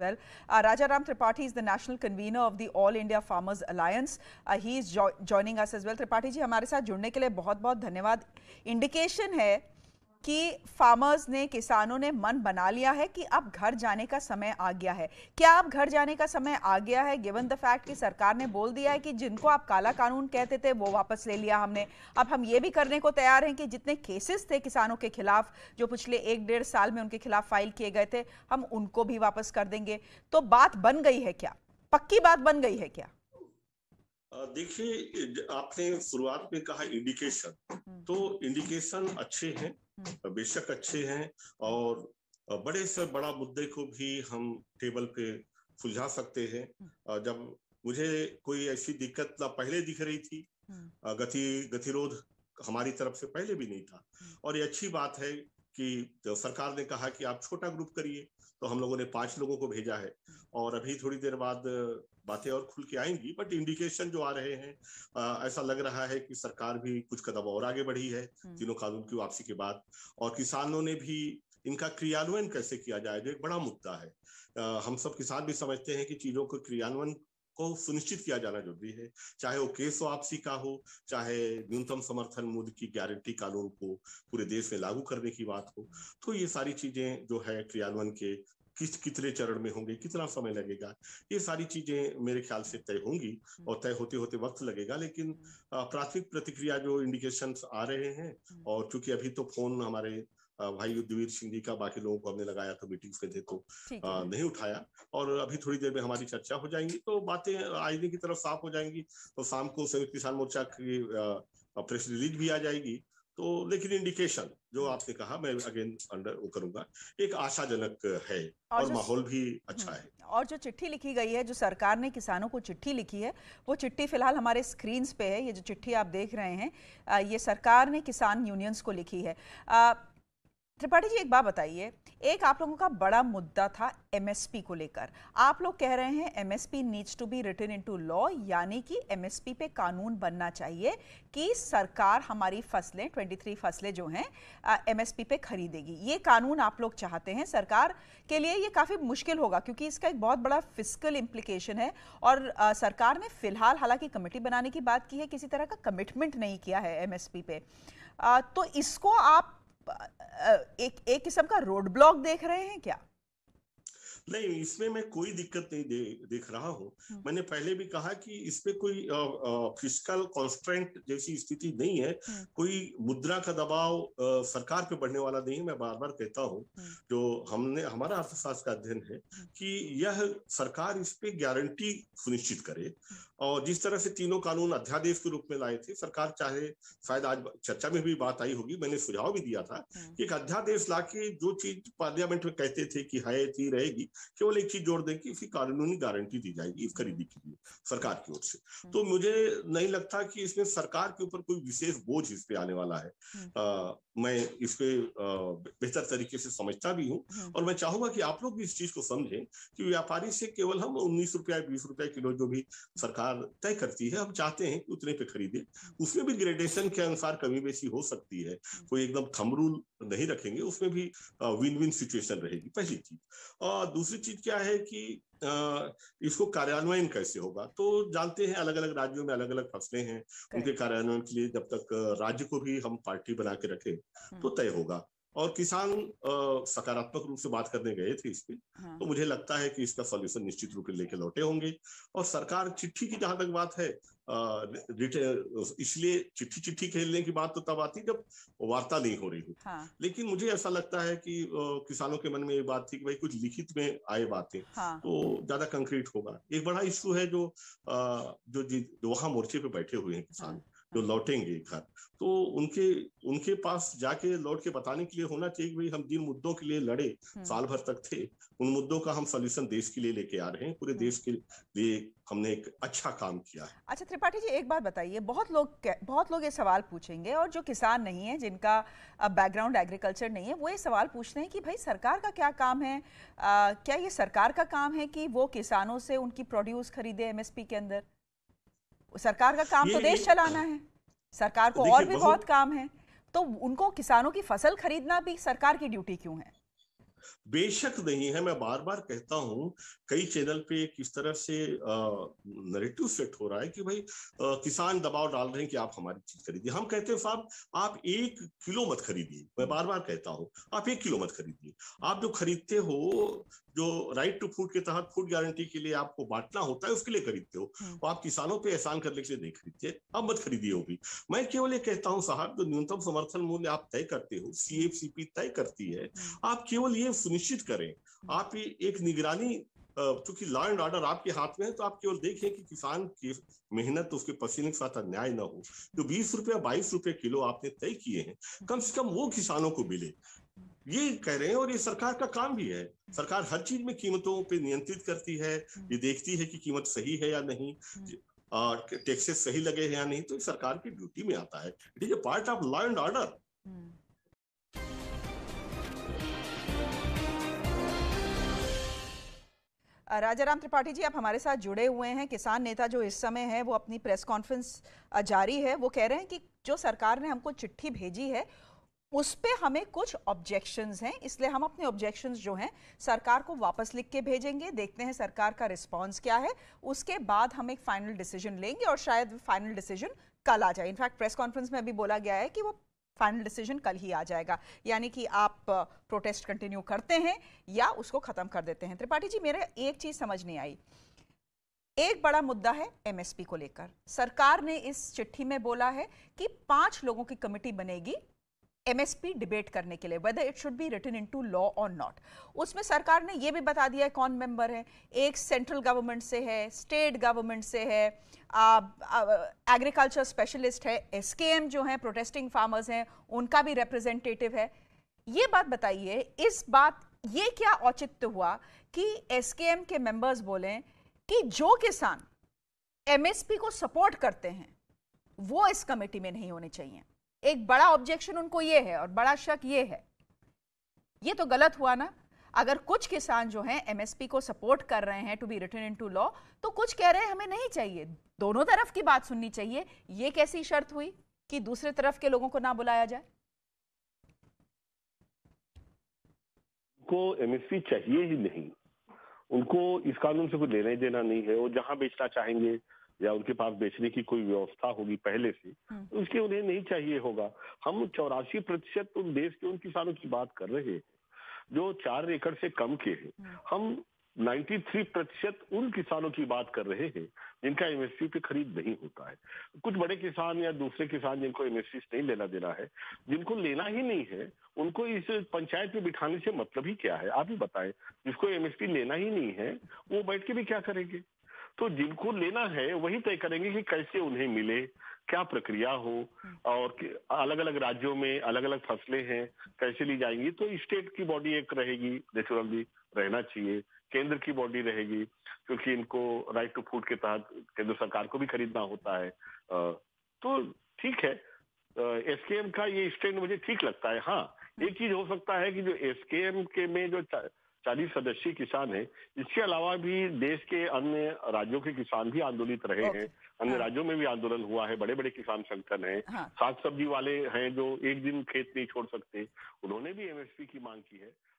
well. Uh, Rajaram Tripathi is the national convener of the All India Farmers Alliance. Uh, he is jo joining us as well. Tripathi ji, हमारे साथ जुड़ने के लिए बहुत बहुत धन्यवाद Indication है कि फार्मर्स ने किसानों ने मन बना लिया है कि अब घर जाने का समय आ गया है क्या अब घर जाने का समय आ गया है गिवन द फैक्ट कि सरकार ने बोल दिया है कि जिनको आप काला कानून कहते थे वो वापस ले लिया हमने अब हम ये भी करने को तैयार हैं कि जितने केसेस थे किसानों के खिलाफ जो पिछले एक डेढ़ साल में उनके खिलाफ फाइल किए गए थे हम उनको भी वापस कर देंगे तो बात बन गई है क्या पक्की बात बन गई है क्या देखिए आपने शुरुआत में कहा इंडिकेशन हम्म। तो इंडिकेशन अच्छे हैं बेशक अच्छे हैं और बड़े से बड़ा मुद्दे को भी हम टेबल पे सुलझा सकते हैं हम्म। जब मुझे कोई ऐसी दिक्कत ना पहले दिख रही थी हम्म। गति गतिरोध हमारी तरफ से पहले भी नहीं था हम्म। और ये अच्छी बात है कि सरकार ने कहा कि आप छोटा ग्रुप करिए तो हम लोगों ने पांच लोगों को भेजा है हम्म। और अभी थोड़ी देर बाद बातें और खुल के आएंगी बट इंडिकेशन जो आ रहे हैं आ, ऐसा लग रहा है कि सरकार भी कुछ कदम और आगे बढ़ी है हम्म। तीनों कानून की वापसी के बाद और किसानों ने भी इनका क्रियान्वयन कैसे किया जाए जो एक बड़ा मुद्दा है आ, हम सब किसान भी समझते हैं कि चीजों को क्रियान्वयन को सुनिश्चित किया जाना जरूरी है चाहे वो केस वापसी का हो चाहे न्यूनतम समर्थन मूल्य की गारंटी कानून को पूरे देश में लागू करने की बात हो तो ये सारी चीजें जो है क्रियान्वयन के किस कितने चरण में होंगे कितना समय लगेगा ये सारी चीजें मेरे ख्याल से तय होंगी और तय होते होते वक्त लगेगा लेकिन प्राथमिक प्रतिक्रिया जो इंडिकेशन आ रहे हैं हम्म। और चूंकि अभी तो फोन हमारे भाई युद्धवीर सिंह जी का बाकी लोगों को हमने लगाया था मीटिंग के थे तो नहीं उठाया और अभी थोड़ी देर में हमारी चर्चा हो जाएंगी तो बातें आज दिन की तरफ साफ हो जाएंगी तो शाम को संयुक्त किसान मोर्चा की प्रेस रिलीज भी आ जाएगी तो लेकिन इंडिकेशन जो आपने कहा मैं अगेन अंडर वो करूंगा एक आशाजनक है और, और माहौल भी हम्म, अच्छा है और जो चिट्ठी लिखी गई है जो सरकार ने किसानों को चिट्ठी लिखी है वो चिट्ठी फिलहाल हमारे स्क्रीन पे है ये जो चिट्ठी आप देख रहे हैं ये सरकार ने किसान यूनियंस को लिखी है त्रिपाठी जी एक बात बताइए एक आप लोगों का बड़ा मुद्दा था एमएसपी को लेकर आप लोग कह रहे हैं MSP needs to be return into law यानी कि एमएसपी पे कानून बनना चाहिए कि सरकार हमारी फसलें 23 फसलें जो हैं एमएसपी पे खरीदेगी ये कानून आप लोग चाहते हैं सरकार के लिए ये काफ़ी मुश्किल होगा क्योंकि इसका एक बहुत बड़ा फिजिकल इम्प्लीकेशन है और आ, सरकार ने फिलहाल हालांकि कमेटी बनाने की बात की है किसी तरह का कमिटमेंट नहीं किया है एम पे आ, तो इसको आप एक एक किस्म का रोड ब्लॉक देख रहे हैं क्या नहीं इसमें मैं कोई दिक्कत नहीं दे, देख रहा हूँ हम्म। मैंने पहले भी कहा कि इसमें कोई फिजिकल कॉन्स्टेंट जैसी स्थिति नहीं है हम्म। कोई मुद्रा का दबाव आ, सरकार पे बढ़ने वाला नहीं है मैं बार बार कहता हूँ हम्म। जो हमने हमारा अर्थशास्त्र का अध्ययन है कि यह सरकार इस पे गारंटी सुनिश्चित करे और जिस तरह से तीनों कानून अध्यादेश के रूप में लाए थे सरकार चाहे शायद आज चर्चा में भी बात आई होगी मैंने सुझाव भी दिया था कि एक अध्यादेश लाके जो चीज पार्लियामेंट में कहते थे कि है थी रहेगी केवल एक चीज जोड़ दें कि इसकी कानूनी गारंटी दी जाएगी इस खरीदी के लिए सरकार की ओर से हम्म। तो मुझे नहीं लगता कि इसमें सरकार के ऊपर कोई विशेष बोझ इस पे आने वाला है आ, हम्म। मैं इस पे बेहतर तरीके से समझता भी हूँ हम्म। और मैं चाहूंगा कि आप लोग भी इस चीज को समझें कि व्यापारी से केवल हम उन्नीस रुपया बीस रुपया किलो जो भी सरकार तय करती है हम चाहते हैं कि उतने पे खरीदे उसमें भी ग्रेडेशन के अनुसार कमी बेसी हो सकती है कोई एकदम थम रूल नहीं रखेंगे उसमें भी विन विन सिचुएशन रहेगी पहली चीज और दूसरी चीज क्या है कि इसको कार्यान्वयन कैसे होगा तो जानते हैं अलग अलग राज्यों में अलग अलग फसलें हैं उनके कार्यान्वयन के लिए जब तक राज्य को भी हम पार्टी बना के रखें हम्म। तो तय होगा और किसान सकारात्मक रूप से बात करने गए थे इस हाँ। तो मुझे लगता है कि इसका सोल्यूशन निश्चित रूप से लेके लौटे होंगे और सरकार चिट्ठी की जहां तक बात है इसलिए चिट्ठी चिट्ठी खेलने की बात तो तब आती जब वार्ता नहीं हो रही हो हाँ। लेकिन मुझे ऐसा लगता है कि किसानों के मन में ये बात थी कि भाई कुछ लिखित में आए बातें हाँ। तो ज्यादा कंक्रीट होगा एक बड़ा इश्यू है जो जो, जो वहां मोर्चे पे बैठे हुए हैं किसान हाँ। जो लौटेंगे घर तो उनके उनके पास जाके लौट के बताने के लिए होना चाहिए भाई हम जिन मुद्दों के लिए लड़े हम्म। साल भर तक थे उन मुद्दों का हम सोल्यूशन देश के लिए लेके आ रहे हैं पूरे हम्म। देश के लिए हमने एक अच्छा काम किया है अच्छा त्रिपाठी जी एक बात बताइए बहुत लोग बहुत लोग ये सवाल पूछेंगे और जो किसान नहीं है जिनका बैकग्राउंड एग्रीकल्चर नहीं है वो ये सवाल पूछ रहे हैं कि भाई सरकार का क्या काम है आ, क्या ये सरकार का काम है कि वो किसानों से उनकी प्रोड्यूस खरीदे एमएसपी के अंदर सरकार का काम तो देश चलाना है सरकार को और भी बहुत काम है तो उनको किसानों की फसल खरीदना भी सरकार की ड्यूटी क्यों है बेशक नहीं है मैं बार बार कहता हूं कई चैनल पे किस तरह से नरेटिव सेट हो रहा है कि भाई आ, किसान दबाव डाल रहे हैं कि आप हमारी चीज खरीदिए हम कहते हैं साहब आप एक किलो मत खरीदिए मैं बार बार कहता हूं आप एक किलो मत खरीदिए आप जो खरीदते हो जो राइट टू फूड के तहत फूड गारंटी के लिए आपको बांटना होता है उसके लिए खरीदते हो हम्म। तो आप किसानों पर एहसान करने के लिए नहीं खरीदते आप मत खरीदिए होगी मैं केवल ये कहता हूँ साहब जो न्यूनतम समर्थन मूल्य आप तय करते हो सी तय करती है हम्म। आप केवल ये ये सुनिश्चित करें आप ये एक निगरानी चूंकि लॉ एंड ऑर्डर आपके हाथ में है तो आप केवल देखें कि किसान की मेहनत तो उसके पसीने के साथ अन्याय ना हो जो बीस रुपया बाईस रुपये किलो आपने तय किए हैं कम से कम वो किसानों को मिले ये कह रहे हैं और ये सरकार का काम भी है सरकार हर चीज में कीमतों पे नियंत्रित करती है ये देखती है कि कीमत सही है या नहीं टैक्सेस हम्म। सही लगे हैं या नहीं तो सरकार की ड्यूटी में आता है it is a part of law and order Rajaram Tripathi ji आप हमारे साथ जुड़े हुए हैं किसान नेता जो इस समय है वो अपनी प्रेस कॉन्फ्रेंस जारी है वो कह रहे हैं कि जो सरकार ने हमको चिट्ठी भेजी है उस पर हमें कुछ ऑब्जेक्शंस हैं इसलिए हम अपने ऑब्जेक्शंस जो हैं सरकार को वापस लिख के भेजेंगे देखते हैं सरकार का रिस्पॉन्स क्या है उसके बाद हम एक फाइनल डिसीजन लेंगे और शायद फाइनल डिसीजन कल आ जाए इनफैक्ट प्रेस कॉन्फ्रेंस में अभी बोला गया है कि वो फाइनल डिसीजन कल ही आ जाएगा यानी कि आप प्रोटेस्ट कंटिन्यू करते हैं या उसको ख़त्म कर देते हैं त्रिपाठी जी मेरे एक चीज़ समझ नहीं आई एक बड़ा मुद्दा है एमएसपी को लेकर सरकार ने इस चिट्ठी में बोला है कि पांच लोगों की कमेटी बनेगी एमएसपी डिबेट करने के लिए whether it should be return into law और नॉट उसमें सरकार ने यह भी बता दिया है कौन मेंबर है एक सेंट्रल गवर्नमेंट से है स्टेट गवर्नमेंट से है एग्रीकल्चर स्पेशलिस्ट है एसकेएम जो है प्रोटेस्टिंग फार्मर्स हैं उनका भी रिप्रेजेंटेटिव है ये बात बताइए इस बात ये क्या औचित्य हुआ कि एसकेएम के मेंबर्स बोले कि जो किसान एमएसपी को सपोर्ट करते हैं वो इस कमेटी में नहीं होने चाहिए एक बड़ा ऑब्जेक्शन उनको ये है और बड़ा शक ये है ये तो गलत हुआ ना अगर कुछ किसान जो हैं एमएसपी को सपोर्ट कर रहे हैं to be return into law तो कुछ कह रहे हैं हमें नहीं चाहिए दोनों तरफ की बात सुननी चाहिए ये कैसी शर्त हुई कि दूसरे तरफ के लोगों को ना बुलाया जाए को एमएसपी चाहिए ही नहीं उनको इस कानून से कुछ लेना ही देना नहीं है वो जहां बेचना चाहेंगे या उनके पास बेचने की कोई व्यवस्था होगी पहले से हम्म। उसके उन्हें नहीं चाहिए होगा हम चौरासी प्रतिशत उन देश के उन किसानों की बात कर रहे हैं जो चार एकड़ से कम के हैं हम्म। हम 93 प्रतिशत उन किसानों की बात कर रहे हैं जिनका एमएसपी पे खरीद नहीं होता है कुछ बड़े किसान या दूसरे किसान जिनको एमएसपी नहीं लेना देना है जिनको लेना ही नहीं है उनको इस पंचायत में बिठाने से मतलब ही क्या है आप ही बताएं जिसको एमएसपी लेना ही नहीं है वो बैठ के भी क्या करेंगे तो जिनको लेना है वही तय करेंगे कि कैसे उन्हें मिले क्या प्रक्रिया हो और अलग अलग राज्यों में अलग अलग फसलें हैं कैसे ली जाएंगी तो स्टेट की बॉडी एक रहेगी नेचुरली रहना चाहिए केंद्र की बॉडी रहेगी क्योंकि इनको राइट टू फूड के तहत केंद्र सरकार को भी खरीदना होता है तो ठीक है एस एम का ये स्टैंड मुझे ठीक लगता है हाँ एक चीज हो सकता है कि जो एस एम के में जो चालीस सदस्यीय किसान है इसके अलावा भी देश के अन्य राज्यों के किसान भी आंदोलित रहे हैं अन्य हाँ. राज्यों में भी आंदोलन हुआ है बड़े बड़े किसान संगठन है हाँ. साग सब्जी वाले हैं जो एक दिन खेत नहीं छोड़ सकते उन्होंने भी एमएसपी की मांग की है